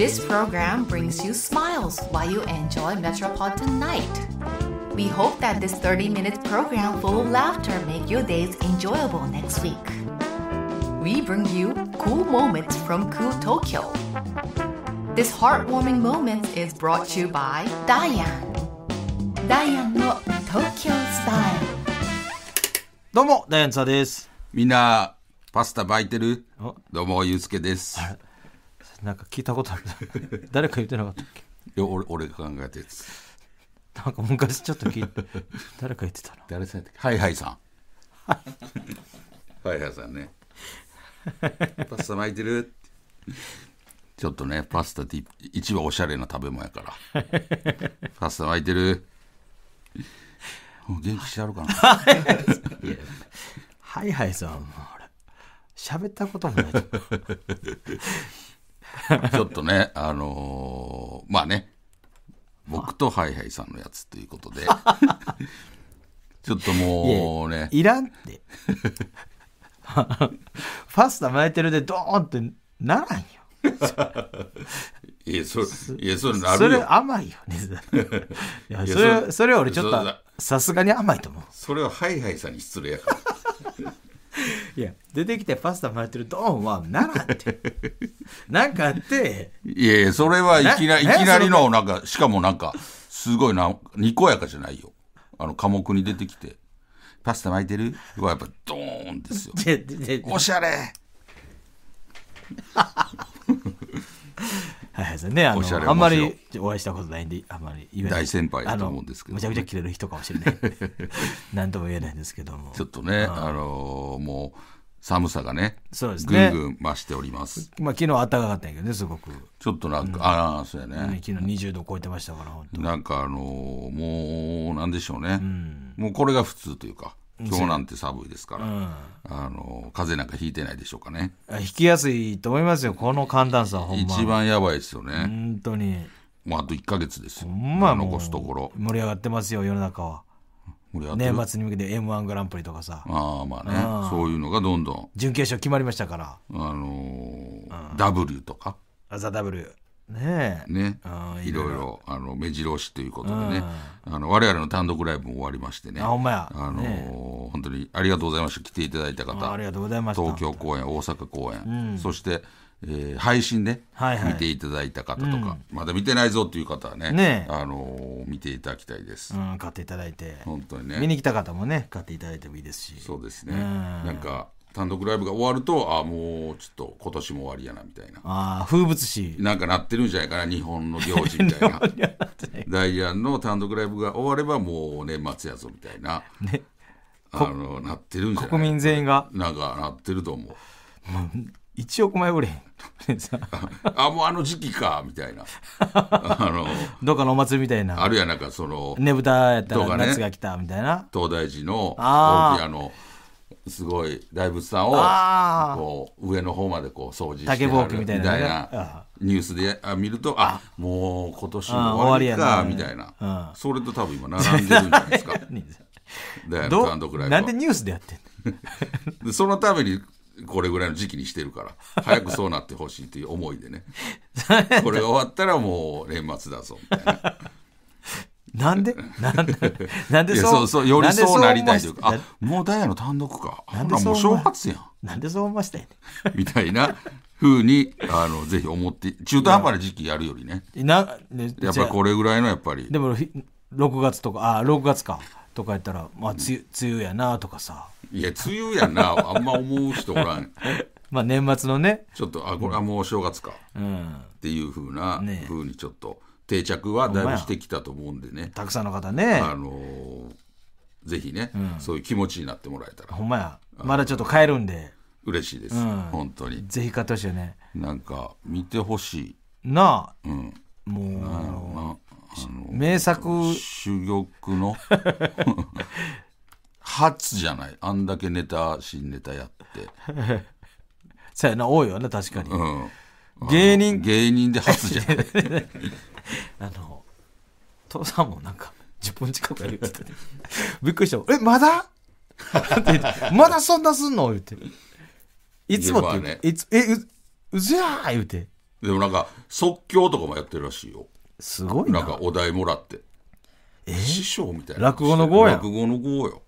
This program brings you smiles while you enjoy Metropolitan Night. We hope that this 30-minute program full of laughter make your days enjoyable next week. We bring you cool moments from cool Tokyo. This heartwarming moment is brought to you by Diane. Diane no Tokyo Style. どうも、ダイアンツァです。みんな、パスタ巻いてるおどうも、ゆうすけです。あれってなんか聞いたことある誰か言ってなかったっけいや俺俺が考えてやなんか昔ちょっと聞いて誰か言ってたな誰さんやったっけはいはいさんはいはいさんねパスタ巻いてるてちょっとねパスタって一番おしゃれな食べ物やからパスタ巻いてるもう元気してやろうかなはいはいさんもう俺喋ったこともない ちょっとね、あのー、まあね、僕とハイハイさんのやつということで、ちょっともうね。いらんって。ファスタ巻いてるでドーンってならんよ。いや、それ、いや、それなるそれ甘いよね。いや、それ、それ俺ちょっと、さすがに甘いと思う。それはハイハイさんに失礼やから。いや出てきてパスタもらってるドーンは7ってなんかあっていやいやそれはいきないきなりのなんかしかもなんかすごいなにこやかじゃないよあの科目に出てきて「パスタ巻いてる?」はやっぱドーンですよおしゃれ はいはいね、あのあんまりお会いしたことないんであんまり言えない大先輩だと思うんですけど、ね、めちゃくちゃ切れる人かもしれない何 とも言えないんですけどもちょっとね、あのー、もう寒さがねそうですねぐんぐん増しておりますまあ昨日暖かかったんやけどねすごくちょっとなんか、うん、ああそうやね、昨日20度超えてましたから本当なんかあのー、もうなんでしょうね、うん、もうこれが普通というか今日なんて寒いですから、うん、あの風邪なんかひいてないでしょうかね引きやすいと思いますよこの寒暖差ほんま一番やばいですよね本当にもうあと1か月ですよ、まあ、残すところ盛り上がってますよ世の中は年末に向けて m 1グランプリとかさああまあね、うん、そういうのがどんどん準決勝決まりましたからあのーうん、W とか「ザ・ W」ねえ。ね。いろいろ、あの、目白押しということでね、あの、我々の単独ライブも終わりましてね。あ、ほんまや。あの、本当にありがとうございました。来ていただいた方。ありがとうございました。東京公演、大阪公演、そして、え配信で、見ていただいた方とか、まだ見てないぞっていう方はね、ねあの見ていただきたいです。うん、買っていただいて。本当にね。見に来た方もね、買っていただいてもいいですし。そうですね。なんか、単独ライブが終わるとああもうちょっと今年も終わりやなみたいなああ風物詩なんかなってるんじゃないかな日本の行事みたいな ダイアンの単独ライブが終わればもう年末やぞみたいな、ね、あのなってるんじゃない国民全員がなんかなってると思う1億枚売れへん あもうあの時期かみたいな あのどっかのお祭りみたいなあるやなんかそのねぶたやったら夏が来たみたいな、ね、東大寺の大きなのすごい大仏さんをこう上の方までこう掃除してみたいなニュースで見るとあもう今年も終わりかみたいなそれと多分今並んでるんじゃないですか。だ単独ライブなんでニュースでやってんの そのためにこれぐらいの時期にしてるから早くそうなってほしいという思いでね これが終わったらもう年末だぞみたいな。なんで なんなんでそうそうよりそうなりたいというかあもうダイヤの単独かなんでそうもう正月やんなんでそう思いましたよね みたいなふうにあのぜひ思って中途半端な時期やるよりねなねやっぱりこれぐらいのやっぱりでも6月とかあ6月かとか言ったら、まあ、梅雨梅雨やなとかさいや梅雨やなあんま思う人おらん まあ年末のねちょっとあこれはもう正月か、うん、っていうふうなふうにちょっと。定着はだいぶしてきたと思うんでねたくさんの方ねあのーぜひね、うんそういう気持ちになってもらえたらほんまやまだちょっと買えるんで嬉しいです、ん本当にぜひ買ってほしいよねなんか見てほしい、なあうん、もうあの名作珠玉の 初じゃないあんだけネタ新ネタやって、そうやな多いよね確かに、うん、芸人芸人で初じゃない あの父さんもなんか10分近くやるって言ってびっくりした「えまだ?」まだそんなすんの?」言って「いつも」って、ね、いつえううずや!」言うてでもなんか即興とかもやってるらしいよすごいななんかお題もらってえ師匠みたいな落語の語や落語の語よ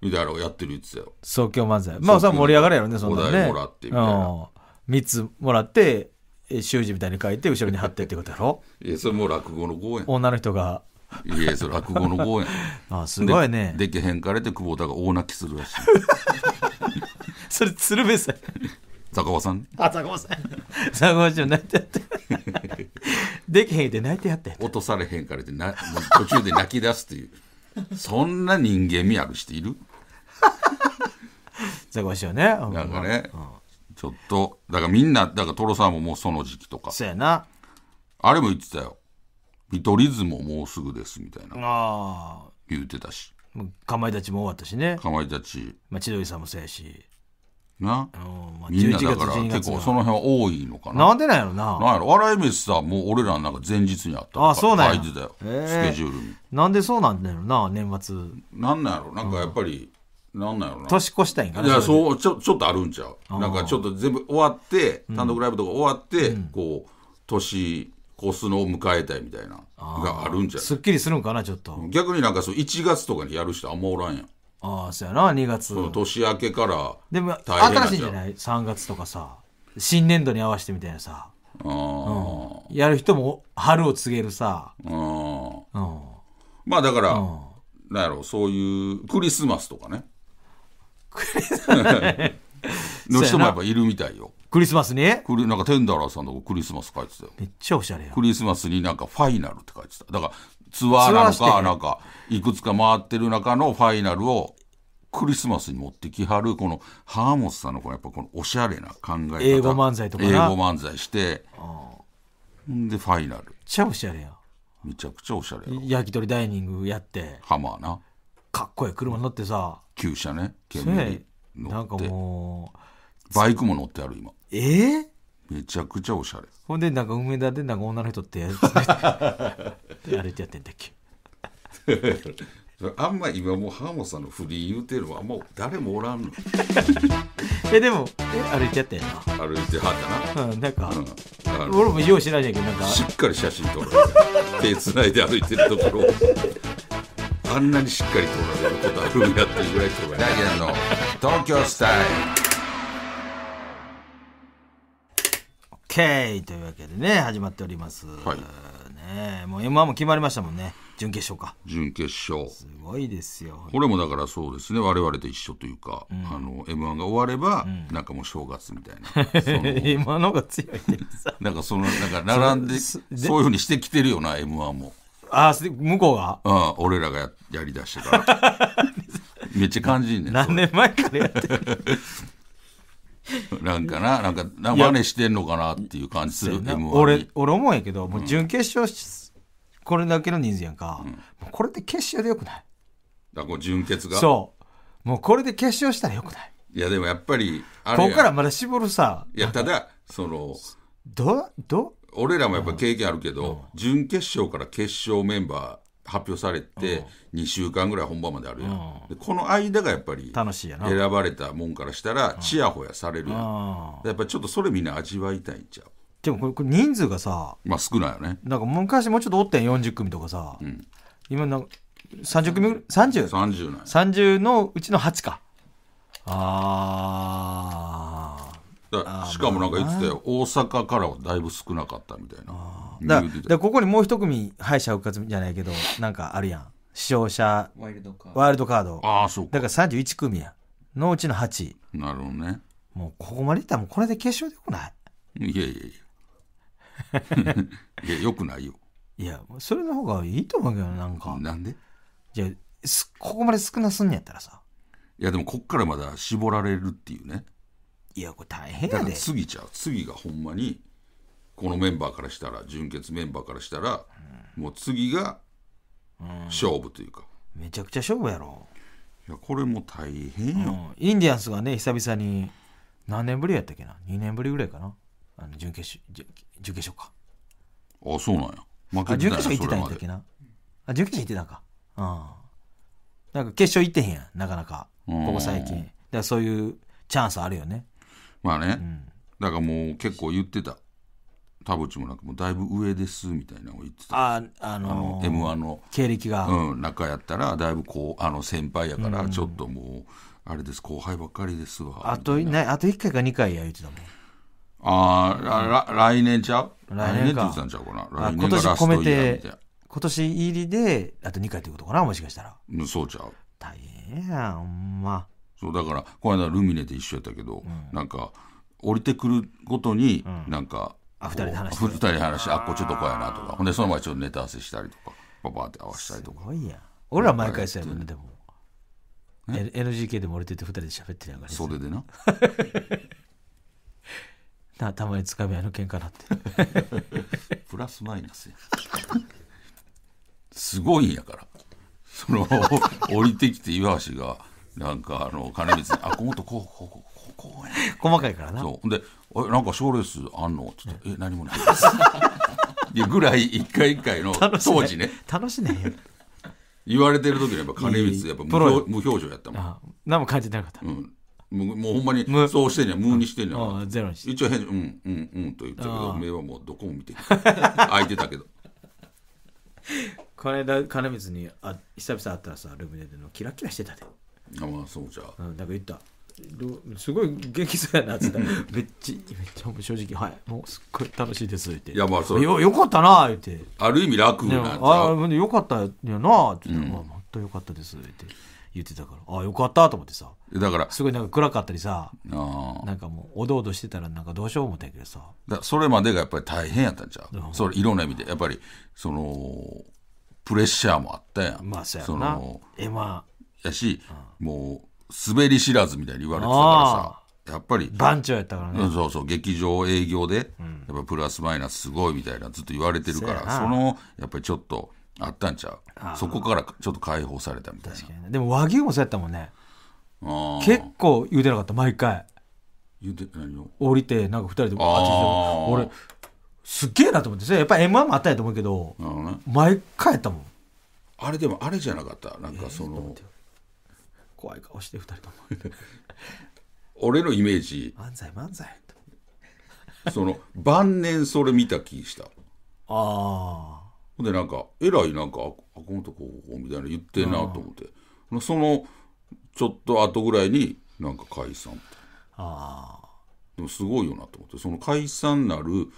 みたいなのやってる言ってたよ即興漫才まあされ盛り上がるやろねそんなねお題もらってみたいな、3つもらって習字みたいに書いて後ろに貼ってってことやろいやそれもう落語の語や女の人がいやそれ落語の語や あすごいねでけへんかれて久保田が大泣きするらしい それ鶴瓶さん坂尾さんあ坂尾さん坂尾さん泣いてやって でけへんで泣いてやって落とされへんかれてな途中で泣き出すっていうそんな人間味ある人いる坂尾師匠ねなんかね、うんちょっとだからみんなだからトロさんももうその時期とかそうやなあれも言ってたよ見取り図ももうすぐですみたいなあ言ってたしかまいたちも終わったしね、かまいたちまあ、千鳥さんもそうやしな、うんまあ、みんなだから月結構その辺は多いのかななんでなんやろななんやろ笑い飯さもう俺らなんか前日にあったかあそうなんや書いてたよ、スケジュールになんでそうなんだろな年末なんなんやろなんかやっぱりなんなんやろな年越したいんかないやそうちょちょっとあるんちゃうなんかちょっと全部終わって単独ライブとか終わって、うん、こう年越すのを迎えたいみたいながあるんちゃうすっきりするんかなちょっと逆になんかそう1月とかにやる人あんまおらんやんああそうやな2月年明けからでも新しいんじゃない3月とかさ新年度に合わせてみたいなさあ、うん、やる人も春を告げるさあ、うん、まあだから、うん、なんやろうそういうクリスマスとかね の人もやっぱいるみたいよ。クリスマスにクリなんかテンダラーさんのクリスマス書いてたよ。めっちゃおしゃれやクリスマスになんかファイナルって書いてた。だからツアーなのか、なんか、いくつか回ってる中のファイナルをクリスマスに持ってきはる、この浜本さんのこのやっぱこのおしゃれな考え方。英語漫才とかな英語漫才して、んでファイナル。めっちゃおしゃれやめちゃくちゃおしゃれや焼き鳥ダイニングやって、ハマーな。かっこいい車乗ってさ旧車ね煙乗ってなんかもうバイクも乗ってある今えー、めちゃくちゃおしゃれほんでなんか梅田でなんか女の人ってやる歩い てやってんだっけ あんま今もう浜さんのフり言うてるのはもう誰もおらんの えでもえ歩いてやったやな歩いてはったなうんなんか、うん、俺もよう知らんけどなんかしっかり写真撮る手つないで歩いてるところあんなにしっかり取られることあるんやっていうぐらいとかダイアンの東京スタイル OK というわけでね始まっております、はいねもう m 1も決まりましたもんね準決勝か準決勝すごいですよこれもだからそうですね我々と一緒というか、うん、あの m 1が終われば、うん、なんかもう正月みたいな 今のが強いですなんかそのなんか並んでそういうふうにしてきてるよな m 1もああ、向こうがうん、俺らがややりだしてから。めっちゃ感じんねん。何年前からやってるなんかな、なんか、な真似してんのかなっていう感じする、M1 俺、俺思うんやけど、もう準決勝これだけの人数やんか。これで決勝でよくないだこう準決が。そう。もうこれで決勝したらよくないいや、でもやっぱり、あれここからまだ絞るさ、いや、ただ、その、ど、ど、俺らもやっぱ経験あるけど、準決勝から決勝メンバー、発表されて2週間ぐらい本番まであるやん、うん、この間がやっぱり選ばれたもんからしたらちやほやされるやん、うん、やっぱちょっとそれみんな味わいたいんちゃうでもこれ人数がさまあ少ないよねなんか昔もうちょっとおってん40組とかさ、うん、今なんか30組 30?30 30, 30のうちの8かああしかもなんか言ってたよ、大阪からはだいぶ少なかったみたいな。だだここにもう一組敗者復活じゃないけど、なんかあるやん。視聴者、ワイルドカード。ワイルドカード。ああ、そうだから31組や。のうちの8。なるほどね。もうここまでいったらもうこれで決勝でくないいやいやいや。いや、よくないよ。いや、それの方がいいと思うけど、なんか。なんでじゃここまで少なすんやったらさ。いや、でもこっからまだ絞られるっていうね。いやこれ大変やで次ちゃう次がほんまにこのメンバーからしたら純潔メンバーからしたら、もう次が勝負というか、めちゃくちゃ勝負やろいやこれも大変よ、うんインディアンスがね久々に何年ぶりやったっけな2年ぶりぐらいかなあの準決勝準決勝かあそうなんや負あ準決勝行ってたんやったっけなあ準決勝行ってたんかうんなんか決勝行ってへんやんなかなかここ最近だからそういうチャンスあるよねまあね、うん、だからもう結構言ってた田淵もなんかもうだいぶ上ですみたいなのを言ってたあ、あのー、m 1の経歴が、うん、中やったらだいぶこうあの先輩やからちょっともう、あれです後輩ばっかりですわあとなあと1回か2回や言ってたもんああ、来年ちゃう来年って言ってたんちゃうかな来年がラストイヤみたいな今年入りであと2回ってことかなもしかしたらそうちゃう大変やんほんまそうだからこの間ルミネで一緒やったけど、なんか降りてくるごとになんか、う2人で話して人で話してあっこちょっとこうやなとかほんでその前ちょっとネタ合わせしたりとかパパって合わせたりとかすごいや俺ら毎回そうやもんねでも NGK でも降りてて2人で喋ってるやんか袖でな なたまにつかみ合いの喧嘩なって プラスマイナスやすごいんやからその降りてきて岩橋がなんかあの金光に「あこことこうこうこうこうこう、ね、細かいからなそうで「えなんか賞レースあんの?」ちょっと「え何もないで いやぐらい一回一回の当時ね楽しねえよ言われてる時にやっぱ金光やっぱ無表無表情やったもんあ何も感じてなかった、うんもうもうほんまにそうしてんん無にしてんや、うん、ゼロにして一応返うんうんうん」と言ったけど目はもうどこも見て開 いてたけどこの金光にあ久々会ったらさルミネでのキラキラしてたであまあそうじゃうん、なんか言ったどすごい元気そうやなっつった めっちゃめっちゃ正直はいもうすっごい楽しいですっていやまあそうよよかったな言ってある意味楽なんゃあうよかったやなって言ったあ本当よかったですって言ってたからあよかったと思ってさだからすごいなんか暗かったりさあなんかもうおどおどしてたらなんかどうしよう思ったんやけどさだそれまでがやっぱり大変やったんちゃう、それいろんな意味でやっぱりそのプレッシャーもあったやんまあそうやのえまあやし、もう滑り知らずみたいに言われてたからさやっぱり番長やったからね、うんそうそう劇場営業で、やっぱプラスマイナスすごいみたいなずっと言われてるからそのやっぱりちょっとあったんちゃうそこからちょっと解放されたみたいなでも和牛もそうやったもんね結構言うてなかった毎回言うて何を降りてなんか2人で俺すっげえなと思ってやっぱり m 1もあったんやと思うけど、ね、毎回やったもんあれでもあれじゃなかったなんかその、えー怖い顔して二人とも俺のイメージ漫才漫才その晩年それ見た気したああほんでなんかえらいなんかあこのとこみたいな言ってんなと思ってそのちょっと後ぐらいになんか解散ああでもすごいよなと思ってその解散なる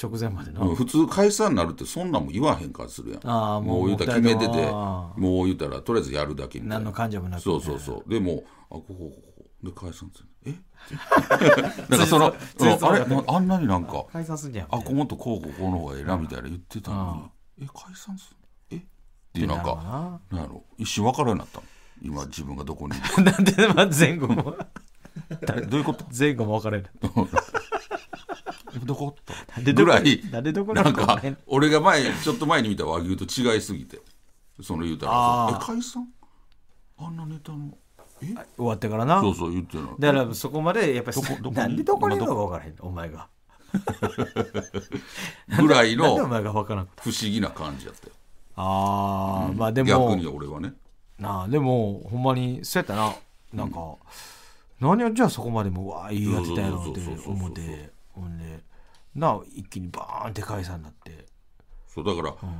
直前までの、うん、普通解散になるってそんなんも言わへんからするやんあもう言うたら決めててもう言うたらとりあえずやるだけみたいな何の感情もなく、てそうそうそうでもあここここで解散するえ なんかそのあれあんなになんか解散すんじゃんあこもっとこうこうこうの方がええなみたいな言ってたのにえ解散すんえっていうなんかなんやろ一瞬分からんなった今自分がどこにいる なんで前後も どういうこと前後も分からんどこっとぐらいなんか俺が前ちょっと前に見た和牛と違いすぎてその言うたらえ解散あんなネタのえ終わってからなそうそう言ってなだからそこまでやっぱりなんでどこにいるのか分からへんお前が ぐらいの不思議な感じやったよああ、まあでも逆に俺はねなあでもほんまにそうやったななんか、何をじゃあそこまでもわあ言い当てたやろって思ってほんでな一気にバーンでかいさになってそうだから、うん、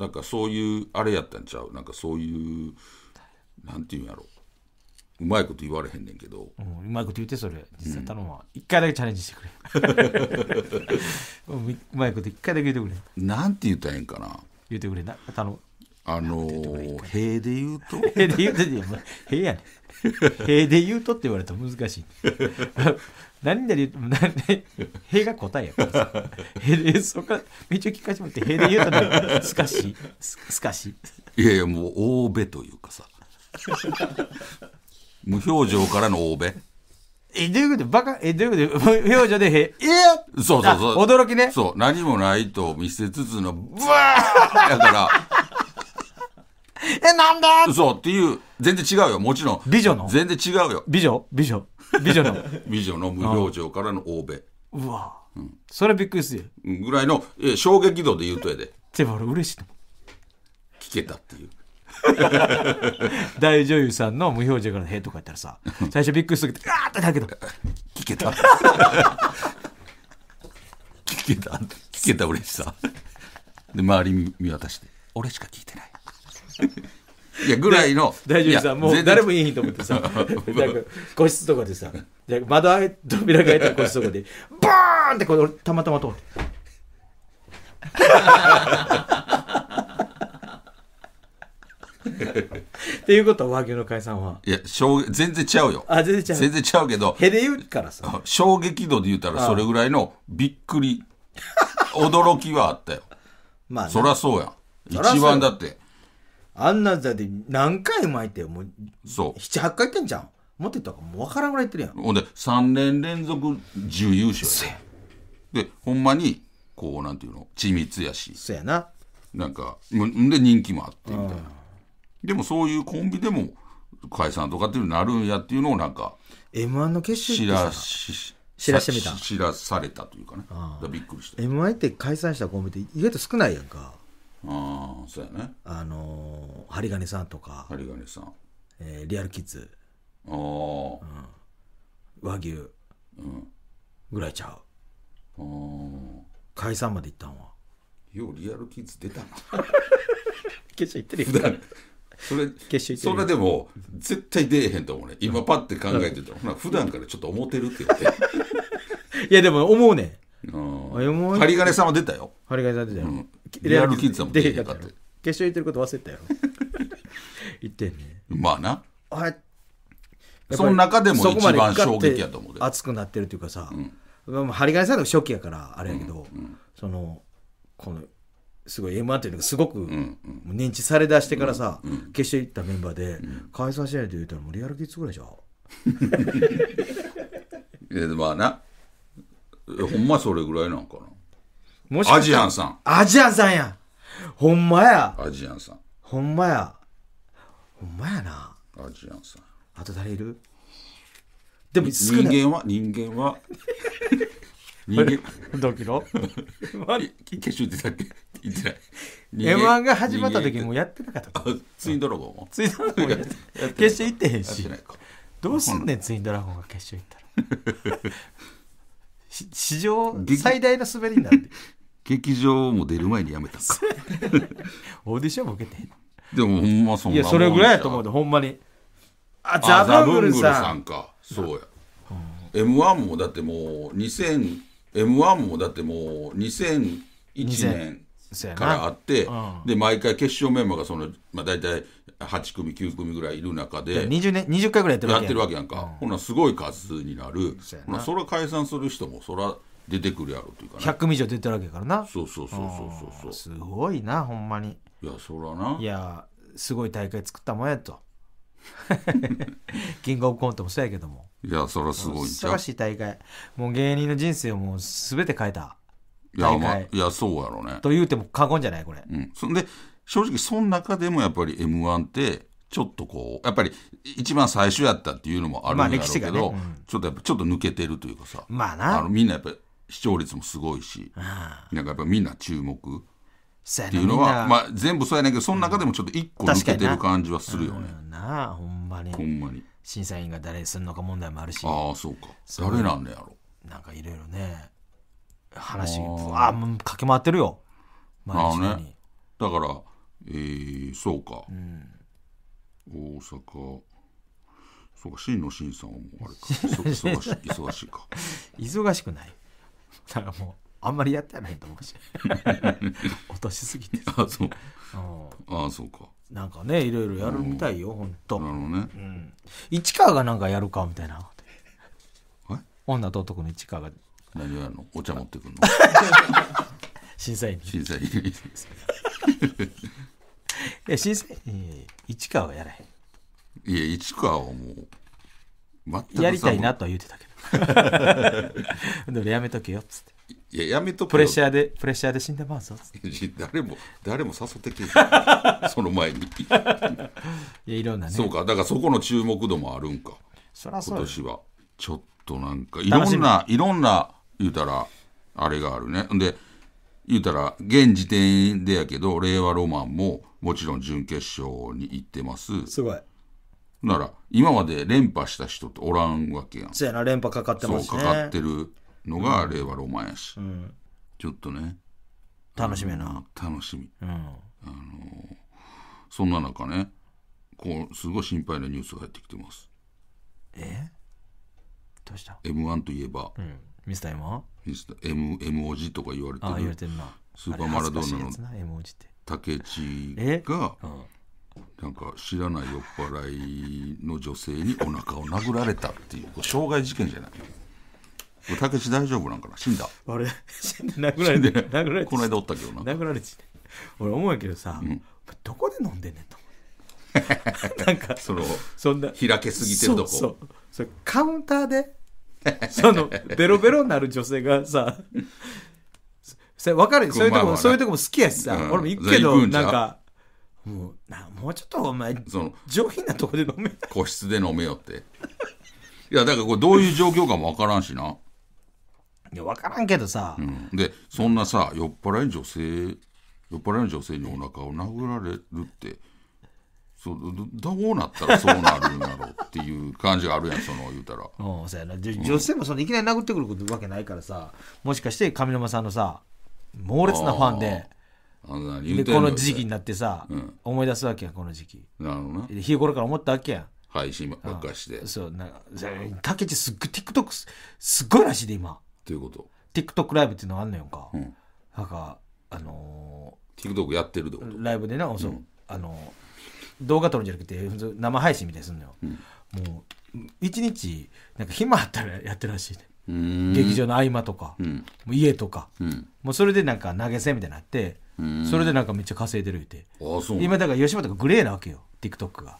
なんかそういうあれやったんちゃうなんかそういうなんていうんやろううまいこと言われへんねんけど、うん、うまいこと言ってそれ実際頼むわ、うん、回だけチャレンジしてくれ うまいこと一回だけ言ってくれなんて言ったらええんかな言ってくれな頼むあのー、塀で言うと塀で言うと塀やね塀 で言うとって言われると難しい 何で言うても何塀が答えやからさ塀でそこちゃ聞かしてもらって塀で言うとねすかしすかしいやいやもう大べというかさ無表情からの大べえ、どういうことバカ、え、どういうこと表情で、へ、えや、そうそうそう。驚きね。そう、何もないと見せつつの、ブワーだから、え、なんだそうっていう、全然違うよ。もちろん。美女の全然違うよ。美女美女美女の。美女の無表情からの欧米。うわ、うん、それびっくりするよ。ぐらいの、えー、衝撃度で言うとやで。でも俺嬉しい聞けたっていう。大女優さんの無表情からの「へ」とか言ったらさ最初びっくりするけど「あってだけど聞けた 聞けた聞けた嬉しさで周り見渡して俺しか聞いてないいやぐらいの大丈夫さす。もう誰もいいと思ってさ 個室とかでさ窓開扉が開いた個室とかでバーンってこれたまたま通って っていうことは和牛の解散はいや衝全然ちゃうよあ全然ちゃう全然ちゃうけどへで言うからさ衝撃度で言うたらそれぐらいのびっくり驚きはあったよ まあ、ね、そりゃそうや一番だってあんなだって何回もいってもうそう78回行ってんじゃん持ってたかもう分からんぐらい行ってるやんほんで3年連続準優勝やでほんまにこうなんていうの緻密やしそうやななんかで人気もあってみたいなでもそういうコンビでも解散とかっていうのになるんやっていうのをなんか m 1の決勝知らし知らしてみた知らされたというかねだかびっくりした。m 1って解散したコンビって意外と少ないやんかああそうやねあの針金さんとか、針金さんえーリアルキッズああ和牛うんぐらいちゃうあん。解散まで行ったんはようリアルキッズ出たな 決勝行ってるよそれ決勝行ってるそれでも絶対出えへんと思うね今パッて考えてたほな普段からちょっと思ってるって言って いやでも思うねんうん針金さんは出たよ、針金さん出たよ、うんリアルキッズさもん決勝行ってること忘れたよ 言ってんねまあなあれその中でも一番衝撃やと思うで熱くなってるというかさ、うん、張り替えされの初期やからあれやけど、うんうん、そのこのすごい m 1っていうのがすごく認知されだしてからさ、うんうん、決勝行ったメンバーで、解散試合で言うたらもうリアルキッズぐらいじゃん まあなほんまそれぐらいなんかなもしアジアンさん。アジアンさんや。ほんまや。アジアンさん。ほんまや。ほんまやな。アジアンさん。あと誰いるでも少ない人間は人間は 人間ドキロ 決勝ったっけ言ってない M1 が始まった時もやってなかったツインドラゴンもツインドラゴンやって決勝行ってへんしどうすんねんツインドラゴンが決勝行ったら 史上最大の滑りになる劇場も出る前に辞めたか オーディションも受けてでもほんまそんないやそれぐらいやと思うでほんまにあザ・ザブングルさんかそうや、うん、m 1もだってもう2000 m 1もだってもう2001年からあって、うん、で毎回決勝メンバーがその、まあ、大体8組9組ぐらいいる中で20年20回ぐらいやってるわけやんか、うん、ほなすごい数になる、ほなそら解散する人もそれは出てくるやろというかね100以上出てるわけやからなそうそうそうそうそうすごいなほんまにいやそらないやすごい大会作ったもんやと キングオブコントもそうやけどもいやそらすごいんちゃう忙しい大会もう芸人の人生をもう全て変えたいや,、ま前、いやそうやろねと言うても過言じゃないこれ、うん、そんで正直その中でもやっぱり m 1ってちょっとこうやっぱり一番最初やったっていうのもあるんやけど、まあねうん、ちょっとやっぱちょっと抜けてるというかさまあなみんなやっぱり視聴率もすごいし、なんかやっぱみんな注目っていうのは、まあ、全部そうやねんけどその中でもちょっと一個抜けてる感じはするよね。なあほんまにほんまに審査員が誰すんのか問題もあるしああそうか誰なんだやろなんかいろいろね話あわもう駆け回ってるよ毎日のように、ね、だからえー、そうか、うん、大阪そうか真の真さんはもうあれか 忙し忙しいか忙しくないだからもうあんまりやってないと思うし 落としすぎてあそうああそうかなんかねいろいろやるみたいよほんとなるほどね、うん、市川がなんかやるかみたいな女と男の市川が何やるのお茶持ってくんの審査員審査員いや審査員市川はやらへんいや市川はもうやりたいなとは言ってたけど でもやめとけよっつっていややめとプレッシャーでプレッシャーで死んでますぞっつって誰も誰も誘ってき その前にいやいろんなねそうかだからそこの注目度もあるんかそらそう今年はちょっとなんかいろんないろんな言うたらあれがあるねで言うたら現時点でやけど令和ロマンももちろん準決勝に行ってますすごいなら、今まで連覇した人っておらんわけやん。そうやな、連覇かかってますね。そう、かかってるのが令和ロマンやし。うん、ちょっとね。楽しみな。楽しみ。うん、あのそんな中ね、こう、すごい心配なニュースが入ってきてます。えどうした ?M1 といえば、ミスター M はミスター M、M おじとか言われてる。あ、言われてるな。スーパーマラドーナの竹内が、うんなんか知らない酔っ払いの女性にお腹を殴られたっていう傷害事件じゃないたけし大丈夫なんかな死んだ俺 死んで殴られて殴られてこの間おったけどな殴られて俺思うけどさ、うん、どこで飲んでんねんと なんかそのそんな開けすぎてるとこそうそうカウンターで そのベロベロになる女性がさそれ分かるそういうとこも、そういうとこも好きやしさ、うん、俺も行くけどなんかもうなもうちょっとお前その上品なとこで飲め個室で飲めよっていやだからこれどういう状況かも分からんしないや分からんけどさ、うん、でそんなさ酔っ払い女性酔っ払い女性にお腹を殴られるってそうどうなったらそうなるんだろうっていう感じがあるやんその言うたらうそうやな女性もそのいきなり殴ってくるわけないからさもしかして上沼さんのさ猛烈なファンで。あ言うてんこの時期になってさ、うん思い出すわけやんこの時期なるほどなで日頃から思ったわけやん配信ばっかしてそうなんかたけちすっごい TikTok すっごいらしいで今ということ、TikTok ライブっていうのがあんのよんか、うん、なんかあの TikTok やってるってこと、ライブでなそう、あのー動画撮るんじゃなくて生配信みたいにすんのよ、もう一日なんか暇あったらやってるらしいね劇場の合間とか、うん、もう家とか、うん、もうそれでなんか投げ銭みたいになってそれでなんかめっちゃ稼いでる言て今だから吉本がグレーなわけよ TikTok が。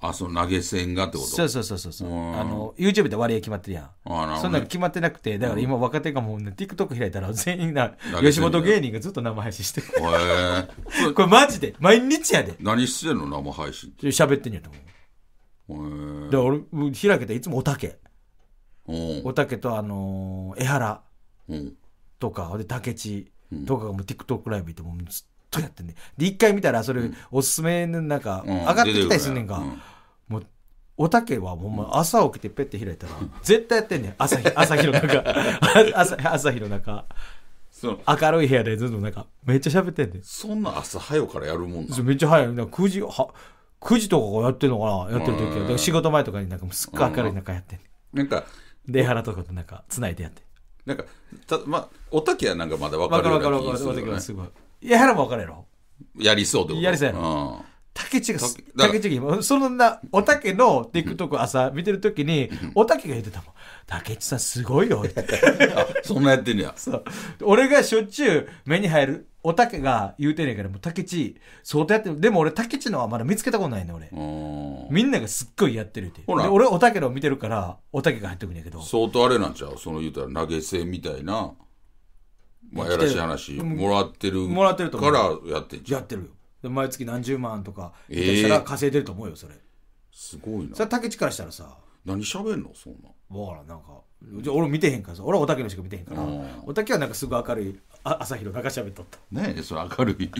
あそう、投げ銭がってことそうそうそうそうあの YouTube で割合決まってるやんあ、ね、そんなの決まってなくてだから今若手がもう、ね、TikTok 開いたら全員な吉本芸人がずっと生配信してる、これマジで毎日やで何してんの生配信って喋ってんやと思うへえ俺開けていつもおたけおたけとあの江原とかで武智とかがもう TikTok ライブ行ってもうずっとやってんでで一回見たらそれおすすめのなんか上がってきたりすんねんか、もうおたけはもう朝起きてペッて開いたら絶対やってんねん朝日 朝日の中 朝朝日の中明るい部屋でずっとなんかめっちゃ喋ってんねんそんな朝早からやるもんなめっちゃ早いな9時九時とかやってるのかなやってる時は仕事前とかになんかもうすっごい明るい中やってんねんなんか出原とかとなんかつないでやってなんかたまあおたけはなんかまだ分かるようか気がするよ、ね、すごい出原も分かるやろやりそうってことやりそうやろ、うん竹内が、竹内がそのな、おたけの TikTok 朝見てるときに、おたけが言ってたもん。竹内さんすごいよって そんなやってるねや。そう。俺がしょっちゅう目に入る、おたけが言うてんねんから、もうけち、相当やってでも俺けちのはまだ見つけたことないね、俺。みんながすっごいやってるってほら俺おたけの見てるからおたけが入ってくるんやけど相当あれなんちゃうその言うたら投げ銭みたいな、まあ、やらしい話もらってるもらってると思からやってんじゃやってるよで毎月何十万とかええ。したら稼いでると思うよそれ、すごいそれたけちからしたらさ何喋んのそんなわからなんかじゃ俺見てへんからさ俺はおたけのしか見てへんからおたけはなんかすぐ明るいあ朝昼中しゃべっとったねえそれ明るい へ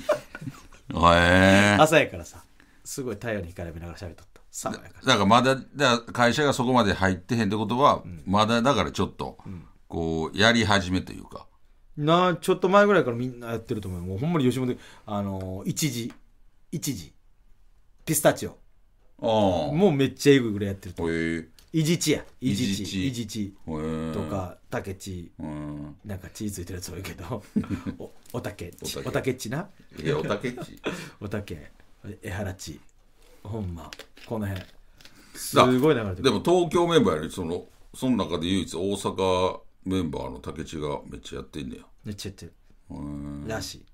え朝やからさすごい太陽に光らびながらしゃべっとった爽やかだからまだだ会社がそこまで入ってへんってことは、うん、まだだからちょっと、うん、こうやり始めというかなちょっと前ぐらいからみんなやってると思うもうほんまに吉本あの一時一時ピスタチオもうめっちゃえぐいぐらいやってると思う、イジチやイジチイジチとかたけちなんかーついてるやつ多いけど おたけちおたけちなおたけちおたけえはらち ほんまこの辺すごい流れてるでも東京メンバーよりそのその中で唯一大阪メンバーの竹地がめっちゃやってんだよめっちゃやってるらしい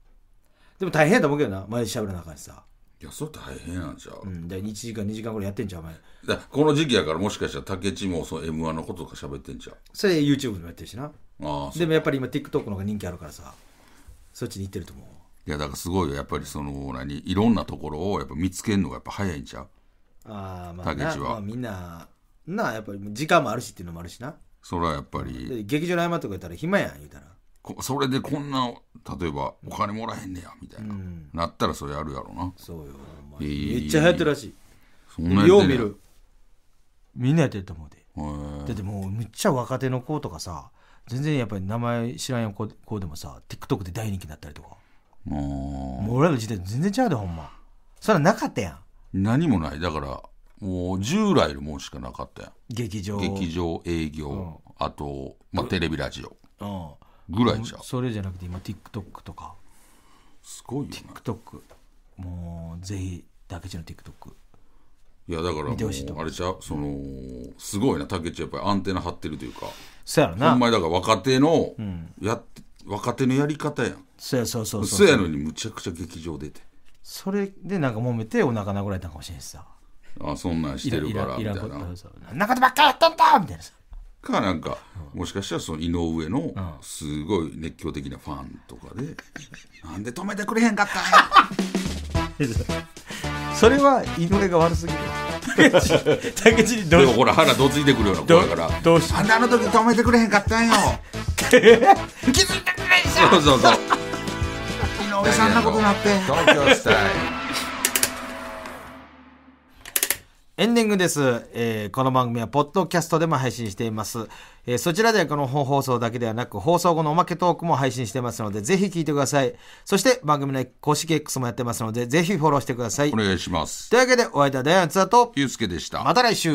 でも大変だと思うけどな毎日しゃべらなあかんしさいやそれ大変なんちゃう、うん、で1時間2時間ぐらいやってんちゃうお前だこの時期やからもしかしたら竹地もその m 1のこととか喋ってんちゃうそれ YouTube でもやってるしなあでもやっぱり今 TikTok の方が人気あるからさそっちに行ってると思ういやだからすごいよやっぱりその何いろんなところをやっぱ見つけるのがやっぱ早いんちゃうあーまあはまあ、みんななあやっぱり時間もあるしっていうのもあるしなそれはやっぱり劇場の合間とか言ったら暇やん言うたらこそれでこんな例えばお金もらえんねやみたいな、うんなったらそれやるやろなそうよ、ほんえーめっちゃ流行ってるらしいそんなよう見るみんなやってると思うでだってもうめっちゃ若手の子とかさ全然やっぱり名前知らんよ子でもさ TikTok で大人気になったりとかもう俺らの時代全然違うでほんまそれなかったやん何もないだからもう従来のもんしかなかったやん劇場劇場営業、うん、あと、まあ、テレビラジオ、うん、ぐらいじゃそれじゃなくて今 TikTok とかすごいよ、ね、TikTok もうぜひだけちの TikTok いやだからあれじゃそのすごいな竹内やっぱりアンテナ張ってるというかそうやろなほんまにだから若手のやって、若手のやり方やんそうやそうそうそうそうやのにむちゃくちゃ劇場出てそれでなんか揉めてお腹殴られたかもしれんしさあそんなんしてるからみたいなんなとばっかりやってんだみたいなさかなんか、もしかしたらその井上のすごい熱狂的なファンとかで、なんで止めてくれへんかったん それは井上が悪すぎる 竹地にどうしでもほら腹どついてくるような子だからどうしあんなの時止めてくれへんかったんよ気づいたくないでしょそうそうそう井上さんなことになって東京エンディングです、えー、この番組はポッドキャストでも配信しています、えー、そちらではこの本放送だけではなく放送後のおまけトークも配信してますのでぜひ聞いてくださいそして番組の公式 X もやってますのでぜひフォローしてくださいお願いしますというわけでお相手はダイアンツだとゆうすけでしたまた来週